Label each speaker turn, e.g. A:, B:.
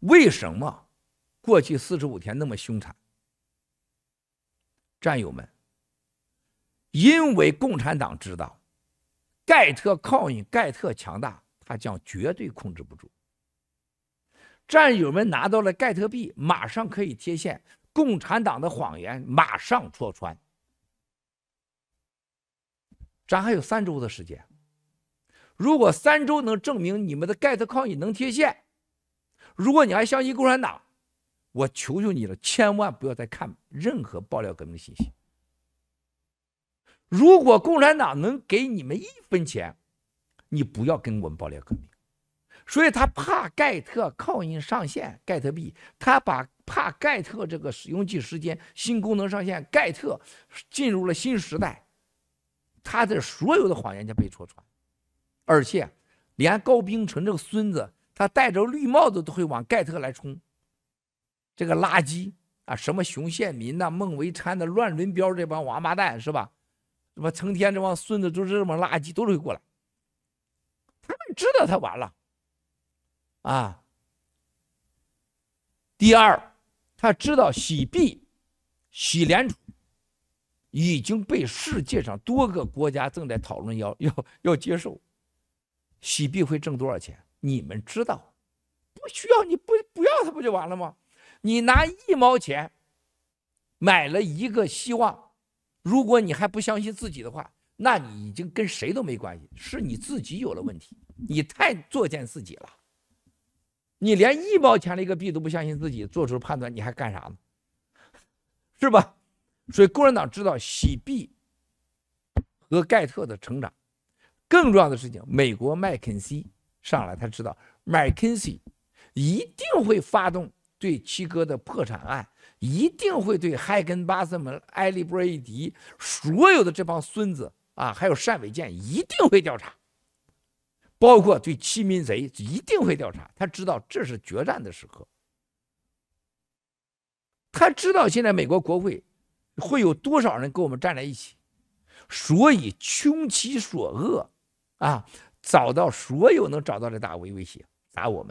A: 为什么过去四十五天那么凶残，战友们？因为共产党知道，盖特靠你，盖特强大，他将绝对控制不住。战友们拿到了盖特币，马上可以贴现共产党的谎言，马上戳穿。咱还有三周的时间，如果三周能证明你们的盖特靠你能贴现。如果你还相信共产党，我求求你了，千万不要再看任何爆料革命的信息。如果共产党能给你们一分钱，你不要跟我们爆料革命。所以他怕盖特抗 o 上线，盖特币，他把怕盖特这个使用计时间新功能上线，盖特进入了新时代，他的所有的谎言就被戳穿，而且连高冰纯这个孙子。他戴着绿帽子都会往盖特来冲，这个垃圾啊，什么熊宪民呐、孟维参的乱伦彪这帮王八蛋是吧？什么成天这帮孙子都是这么垃圾，都会过来。他知道他完了啊。第二，他知道洗币、洗联储已经被世界上多个国家正在讨论要要要接受，洗币会挣多少钱？你们知道，不需要你不不要他不就完了吗？你拿一毛钱买了一个希望，如果你还不相信自己的话，那你已经跟谁都没关系，是你自己有了问题，你太作践自己了。你连一毛钱的一个币都不相信自己做出判断，你还干啥呢？是吧？所以共产党知道洗币和盖特的成长，更重要的事情，美国麦肯锡。上来，他知道 n 尔金西一定会发动对七哥的破产案，一定会对海根巴斯门、埃利波伊迪所有的这帮孙子啊，还有单伟健一定会调查，包括对七民贼一定会调查。他知道这是决战的时刻。他知道现在美国国会会有多少人跟我们站在一起，所以穷其所恶啊。找到所有能找到的大威威胁，打我们。